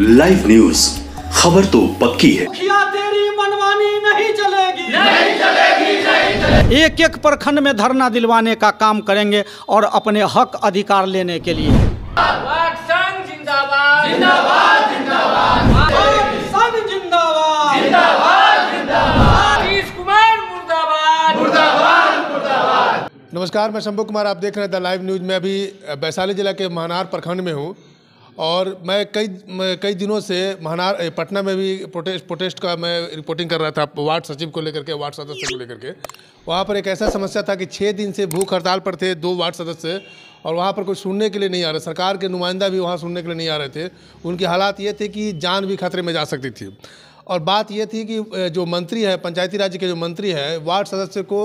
Live news खबर तो पक्की है तेरी मनमानी नहीं चलेगी नहीं चलेगी नहीं चलेगी एक एक प्रखंड में धरना दिलवाने का काम करेंगे और अपने हक अधिकार लेने के लिए नमस्कार मैं शंभू कुमार आप देख रहे हैं द लाइव न्यूज में अभी वैशाली जिला के महानार प्रखंड में हूँ और मैं कई कई दिनों से महानार पटना में भी प्रोटेस्ट प्रोटेस्ट का मैं रिपोर्टिंग कर रहा था वार्ड सचिव को लेकर के वार्ड सदस्य को लेकर के वहाँ पर एक ऐसा समस्या था कि छः दिन से भूख हड़ताल पर थे दो वार्ड सदस्य और वहाँ पर कोई सुनने के लिए नहीं आ रहे सरकार के नुमाइंदा भी वहाँ सुनने के लिए नहीं आ रहे थे उनकी हालात ये थे कि जान भी खतरे में जा सकती थी और बात यह थी कि जो मंत्री है पंचायती राज्य के जो मंत्री है वार्ड सदस्य को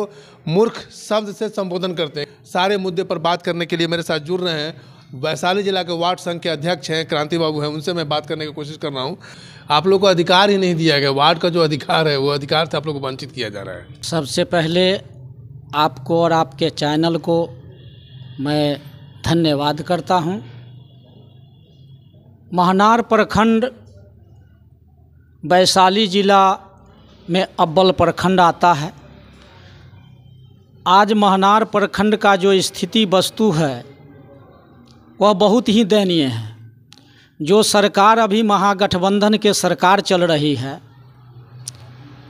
मूर्ख शब्द से संबोधन करते हैं सारे मुद्दे पर बात करने के लिए मेरे साथ जुड़ रहे हैं वैशाली जिला के वार्ड संघ के अध्यक्ष हैं क्रांति बाबू हैं उनसे मैं बात करने की कोशिश कर रहा हूँ आप लोग को अधिकार ही नहीं दिया गया वार्ड का जो अधिकार है वो अधिकार से आप लोग को वंचित किया जा रहा है सबसे पहले आपको और आपके चैनल को मैं धन्यवाद करता हूँ महनार प्रखंड वैशाली जिला में अब्बल प्रखंड आता है आज महनार प्रखंड का जो स्थिति वस्तु है वह बहुत ही दयनीय है जो सरकार अभी महागठबंधन के सरकार चल रही है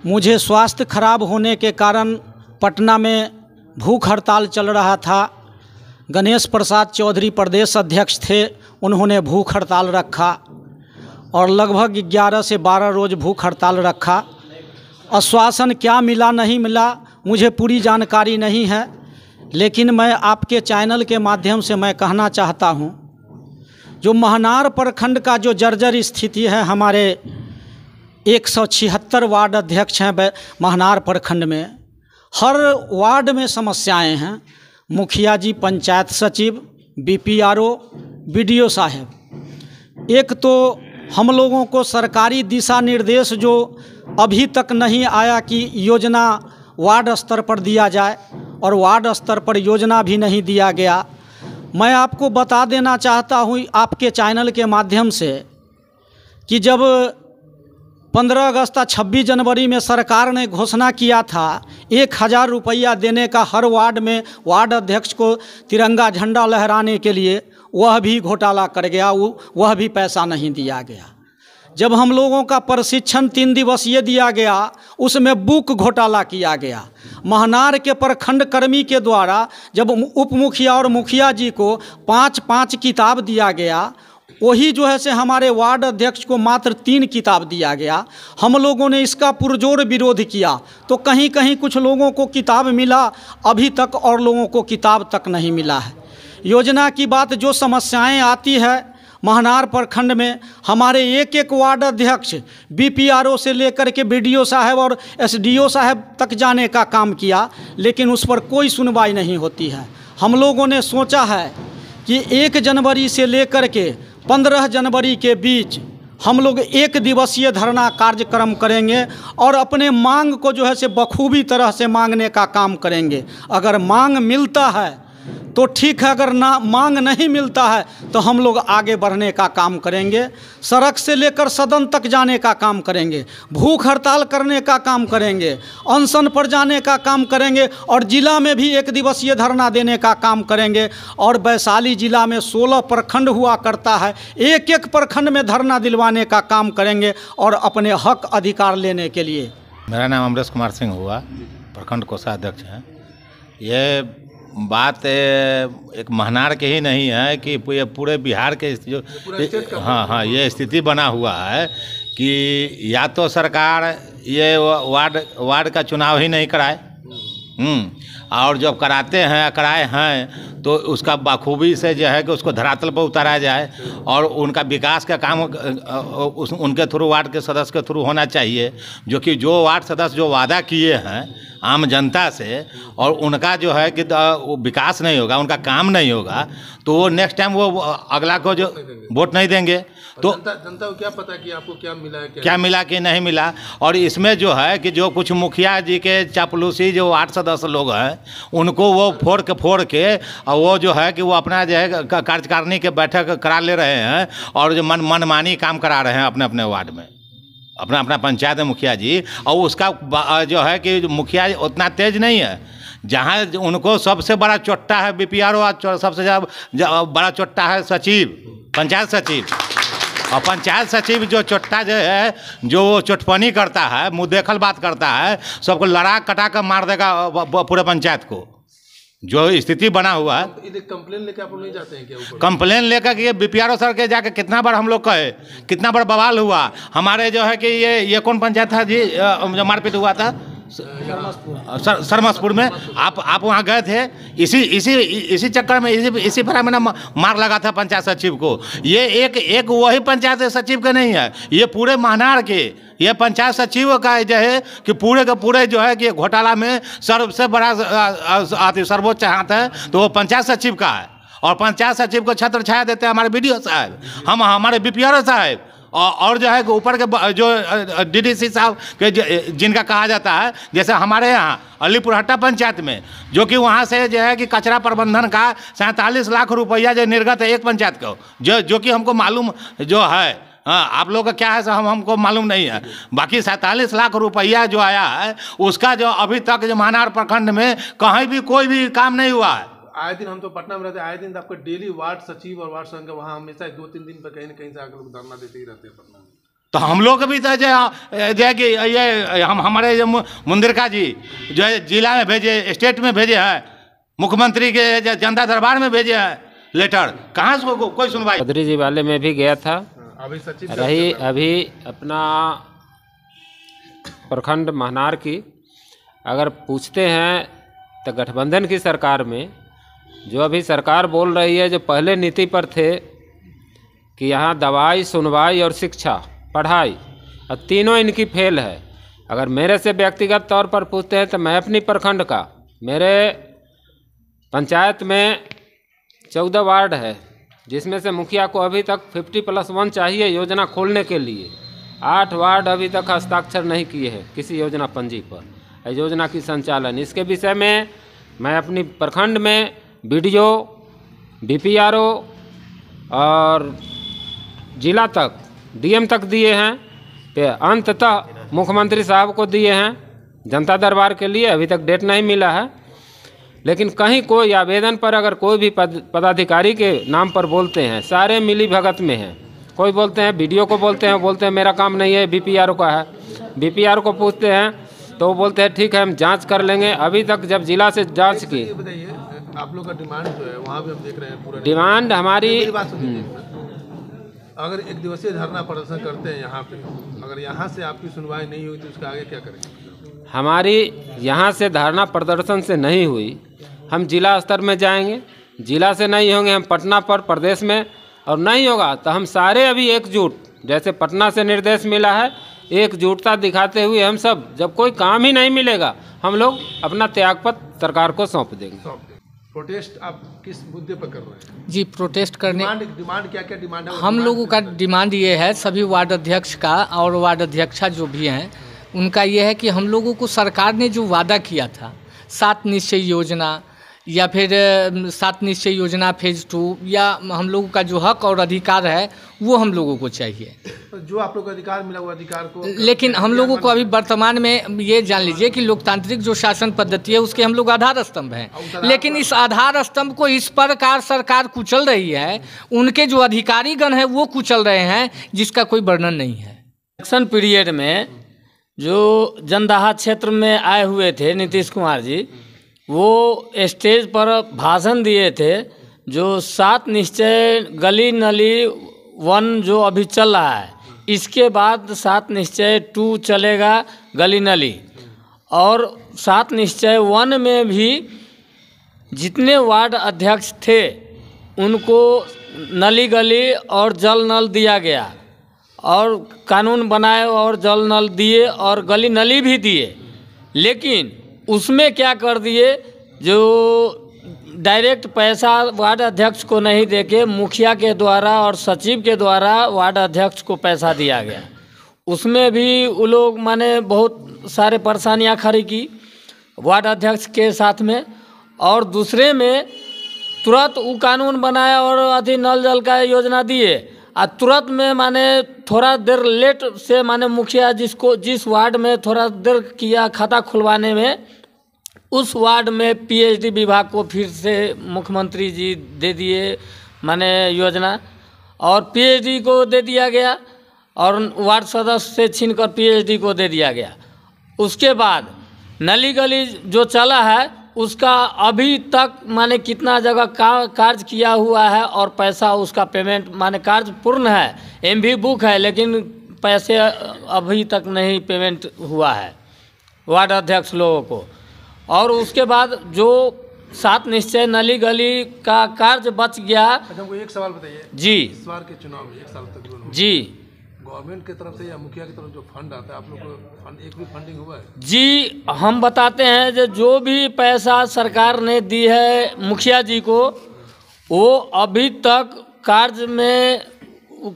मुझे स्वास्थ्य खराब होने के कारण पटना में भूख हड़ताल चल रहा था गणेश प्रसाद चौधरी प्रदेश अध्यक्ष थे उन्होंने भूख हड़ताल रखा और लगभग 11 से 12 रोज़ भूख हड़ताल रखा आश्वासन क्या मिला नहीं मिला मुझे पूरी जानकारी नहीं है लेकिन मैं आपके चैनल के माध्यम से मैं कहना चाहता हूँ जो महनार प्रखंड का जो जर्जर स्थिति है हमारे एक सौ छिहत्तर वार्ड अध्यक्ष हैं महनार प्रखंड में हर वार्ड में समस्याएं हैं मुखिया जी पंचायत सचिव B P R O B D O साहब एक तो हम लोगों को सरकारी दिशा निर्देश जो अभी तक नहीं आया कि योजना वार्ड स्तर पर दिया जाए और वार्ड स्तर पर योजना भी नहीं दिया गया मैं आपको बता देना चाहता हूँ आपके चैनल के माध्यम से कि जब 15 अगस्त या छब्बीस जनवरी में सरकार ने घोषणा किया था एक हज़ार रुपया देने का हर वार्ड में वार्ड अध्यक्ष को तिरंगा झंडा लहराने के लिए वह भी घोटाला कर गया वह भी पैसा नहीं दिया गया जब हम लोगों का प्रशिक्षण तीन दिवसीय दिया गया उसमें बुक घोटाला किया गया महनार के प्रखंड कर्मी के द्वारा जब उप मुखिया और मुखिया जी को पाँच पाँच किताब दिया गया वही जो है से हमारे वार्ड अध्यक्ष को मात्र तीन किताब दिया गया हम लोगों ने इसका पुरजोर विरोध किया तो कहीं कहीं कुछ लोगों को किताब मिला अभी तक और लोगों को किताब तक नहीं मिला है योजना की बात जो समस्याएं आती है महनार प्रखंड में हमारे एक एक वार्ड अध्यक्ष बीपीआरओ से लेकर के बीडीओ साहब और एसडीओ साहब तक जाने का काम किया लेकिन उस पर कोई सुनवाई नहीं होती है हम लोगों ने सोचा है कि एक जनवरी से लेकर के पंद्रह जनवरी के बीच हम लोग एक दिवसीय धरना कार्यक्रम करेंगे और अपने मांग को जो है से बखूबी तरह से मांगने का काम करेंगे अगर मांग मिलता है तो ठीक है अगर ना मांग नहीं मिलता है तो हम लोग आगे बढ़ने का काम करेंगे सड़क से लेकर सदन तक जाने का काम करेंगे भूख हड़ताल करने का काम करेंगे अनशन पर जाने का काम करेंगे और ज़िला में भी एक दिवसीय धरना देने का काम करेंगे और वैशाली जिला में सोलह प्रखंड हुआ करता है एक एक प्रखंड में धरना दिलवाने का काम करेंगे और अपने हक अधिकार लेने के लिए मेरा नाम अमरेश कुमार सिंह हुआ प्रखंड कोषाध्यक्ष हैं ये बात एक महनार के ही नहीं है कि ये पूरे बिहार के जो हाँ हाँ ये स्थिति बना हुआ है कि या तो सरकार ये वार्ड वार्ड का चुनाव ही नहीं कराए हम्म। हम्म। और जब कराते हैं कराए हैं तो उसका बखूबी से जो है कि उसको धरातल पर उतारा जाए और उनका विकास का काम उस उनके थ्रू वार्ड के सदस्य के थ्रू होना चाहिए जो कि जो वार्ड सदस्य जो वादा किए हैं आम जनता से और उनका जो है कि विकास नहीं होगा उनका काम नहीं होगा तो वो नेक्स्ट टाइम वो अगला को जो वोट नहीं देंगे तो जनता, जनता को क्या पता कि आपको क्या मिला है क्या, क्या मिला कि नहीं मिला और इसमें जो है कि जो कुछ मुखिया जी के चापलूसी जो आठ सदस्य लोग हैं उनको वो फोड़ के फोड़ के और वो जो है कि वो अपना जो है कार्यकारिणी के बैठक करा ले रहे हैं और जो मन मनमानी काम करा रहे हैं अपने अपने वार्ड में अपना अपना पंचायत है मुखिया जी और उसका जो है कि मुखिया जी उतना तेज नहीं है जहाँ उनको सबसे बड़ा चोट्टा है बी पी आर सबसे ज्यादा बड़ा चोट्टा है सचिव पंचायत सचिव और पंचायत सचिव जो चोट्टा जो है जो चोटपनी करता है मुँह देखल बात करता है सबको लड़ा कटा कर मार देगा पूरे पंचायत को जो स्थिति बना हुआ है कंप्लेन लेकर आप नहीं जाते हैं क्या कंप्लेन लेकर बी पी सर के जाके कितना बार हम लोग कहे कितना बार बवाल हुआ हमारे जो है कि ये ये कौन पंचायत था जी जो मारपीट हुआ था शर्मासपुर में आप आप वहाँ गए थे इसी इसी इसी चक्कर में इसी इसी पर मैंने मार लगा था पंचायत सचिव को ये एक एक वही पंचायत सचिव का नहीं है ये पूरे महनार के ये पंचायत सचिव का जो है कि पूरे का पूरे जो है कि घोटाला में सबसे बड़ा आती सर्वोच्च हाथ है तो वो पंचायत सचिव का है और पंचायत सचिव को छत्र छाया देते हैं हमारे बी साहब हम हमारे बी साहब और जो है ऊपर के जो डीडीसी साहब के जिनका कहा जाता है जैसे हमारे यहाँ अलीपुर हट्टा पंचायत में जो कि वहाँ से जो है कि कचरा प्रबंधन का सैंतालीस लाख रुपया जो निर्गत है एक पंचायत को जो जो कि हमको मालूम जो है हाँ आप लोग का क्या है सर हम हमको मालूम नहीं है बाकी सैंतालीस लाख रुपया जो आया है उसका जो अभी तक जो मानार प्रखंड में कहीं भी कोई भी काम नहीं हुआ है आए दिन हम तो पटना में रहते आए दिन तो आपका डेली वार्ड सचिव और वार्ड संघ वहाँ हमेशा दो तीन दिन पर कहीं ना कहीं से आकर लोग धरना देते ही रहते हैं पटना में तो हम लोग भी तो जय कि ये हम हमारे जो मुंदिरका जी जो है जिला में भेजे स्टेट में भेजे हैं मुख्यमंत्री के जनता दरबार में भेजे हैं लेटर कहाँ से को, कोई सुनवाई चौधरी जी वाले में भी गया था हाँ, अभी सचिव रही अभी अपना प्रखंड महनार की अगर पूछते हैं तो गठबंधन की सरकार में जो अभी सरकार बोल रही है जो पहले नीति पर थे कि यहाँ दवाई सुनवाई और शिक्षा पढ़ाई और तीनों इनकी फेल है अगर मेरे से व्यक्तिगत तौर पर पूछते हैं तो मैं अपनी प्रखंड का मेरे पंचायत में चौदह वार्ड है जिसमें से मुखिया को अभी तक फिफ्टी प्लस वन चाहिए योजना खोलने के लिए आठ वार्ड अभी तक हस्ताक्षर नहीं किए हैं किसी योजना पंजी पर योजना की संचालन इसके विषय में मैं अपनी प्रखंड में बी बीपीआरओ और जिला तक डीएम तक दिए हैं अंततः मुख्यमंत्री साहब को दिए हैं जनता दरबार के लिए अभी तक डेट नहीं मिला है लेकिन कहीं कोई आवेदन पर अगर कोई भी पद पदाधिकारी के नाम पर बोलते हैं सारे मिली भगत में हैं कोई बोलते हैं वीडियो को बोलते हैं बोलते हैं मेरा काम नहीं है बीपीआरओ का है बीपीआर को पूछते हैं तो वो बोलते हैं ठीक है हम जांच कर लेंगे अभी तक जब जिला से जांच की आप लोग का डिमांड जो है वहाँ भी हम देख रहे हैं पूरा डिमांड हमारी हम्म। अगर एक दिवसीय धरना प्रदर्शन करते हैं यहाँ पे अगर यहाँ से आपकी सुनवाई नहीं हुई तो उसका आगे क्या करेंगे हमारी यहाँ से धरना प्रदर्शन से नहीं हुई हम जिला स्तर में जाएंगे जिला से नहीं होंगे हम पटना पर प्रदेश में और नहीं होगा तो हम सारे अभी एकजुट जैसे पटना से निर्देश मिला है एकजुटता दिखाते हुए हम सब जब कोई काम ही नहीं मिलेगा हम लोग अपना त्यागपत्र सरकार को सौंप देंगे प्रोटेस्ट आप किस मुद्दे पर कर रहे हैं जी प्रोटेस्ट करने डिमांड, क्या क्या डिमांड है हम लोगों का डिमांड ये है सभी वार्ड अध्यक्ष का और वार्ड अध्यक्षा जो भी हैं उनका ये है कि हम लोगों को सरकार ने जो वादा किया था सात निश्चय योजना या फिर सात निश्चय योजना फेज टू या हम लोगों का जो हक और अधिकार है वो हम लोगों को चाहिए तो जो आप लोग अधिकार मिला हुआ अधिकार को लेकिन हम लोगों को अभी वर्तमान में ये जान लीजिए कि लोकतांत्रिक जो शासन पद्धति है उसके हम लोग आधार स्तंभ हैं लेकिन इस आधार स्तंभ को इस प्रकार सरकार कुचल रही है उनके जो अधिकारीगण है वो कुचल रहे हैं जिसका कोई वर्णन नहीं है इलेक्शन पीरियड में जो जनदाहा क्षेत्र में आए हुए थे नीतीश कुमार जी वो स्टेज पर भाषण दिए थे जो सात निश्चय गली नली वन जो अभी चल रहा है इसके बाद सात निश्चय टू चलेगा गली नली और सात निश्चय वन में भी जितने वार्ड अध्यक्ष थे उनको नली गली और जल नल दिया गया और कानून बनाए और जल नल दिए और गली नली भी दिए लेकिन उसमें क्या कर दिए जो डायरेक्ट पैसा वार्ड अध्यक्ष को नहीं देके मुखिया के द्वारा और सचिव के द्वारा वार्ड अध्यक्ष को पैसा दिया गया उसमें भी वो लोग माने बहुत सारे परेशानियां खड़ी की वार्ड अध्यक्ष के साथ में और दूसरे में तुरंत वो कानून बनाया और अति नल जल का योजना दिए और तुरंत में माने थोड़ा देर लेट से माने मुखिया जिसको जिस वार्ड में थोड़ा देर किया खाता खुलवाने में उस वार्ड में पीएचडी विभाग को फिर से मुख्यमंत्री जी दे दिए माने योजना और पीएचडी को दे दिया गया और वार्ड सदस्य से छीन कर पी को दे दिया गया उसके बाद नली गली जो चला है उसका अभी तक माने कितना जगह का, कार्य किया हुआ है और पैसा उसका पेमेंट माने कार्य पूर्ण है एम बुक है लेकिन पैसे अभी तक नहीं पेमेंट हुआ है वार्ड अध्यक्ष लोगों को और उसके बाद जो सात निश्चय नली गली का कार्य बच गया अच्छा, हमको एक सवाल बताइए जी इस बार के चुनाव में एक साल तक जी गवर्नमेंट की तरफ से या मुखिया की तरफ जो फंड आता है आप लोग को फंड एक भी फंडिंग हुआ है जी हम बताते हैं जो जो भी पैसा सरकार ने दी है मुखिया जी को वो अभी तक कार्य में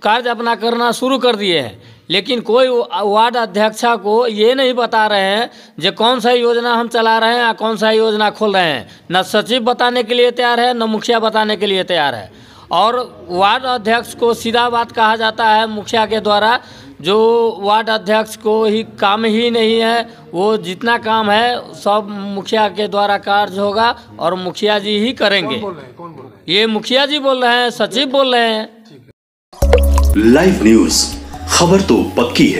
कार्य अपना करना शुरू कर दिए हैं लेकिन कोई वार्ड अध्यक्षा को ये नहीं बता रहे हैं जो कौन सा योजना हम चला रहे हैं या कौन सा योजना खोल रहे हैं न सचिव बताने के लिए तैयार है न मुखिया बताने के लिए तैयार है और वार्ड अध्यक्ष को सीधा बात कहा जाता है मुखिया के द्वारा जो वार्ड अध्यक्ष को ही काम ही नहीं है वो जितना काम है सब मुखिया के द्वारा कार्य होगा और मुखिया जी ही करेंगे कौन बोल रहे हैं? कौन बोल रहे हैं? ये मुखिया जी बोल रहे हैं सचिव बोल रहे हैं लाइव न्यूज़ खबर तो पक्की है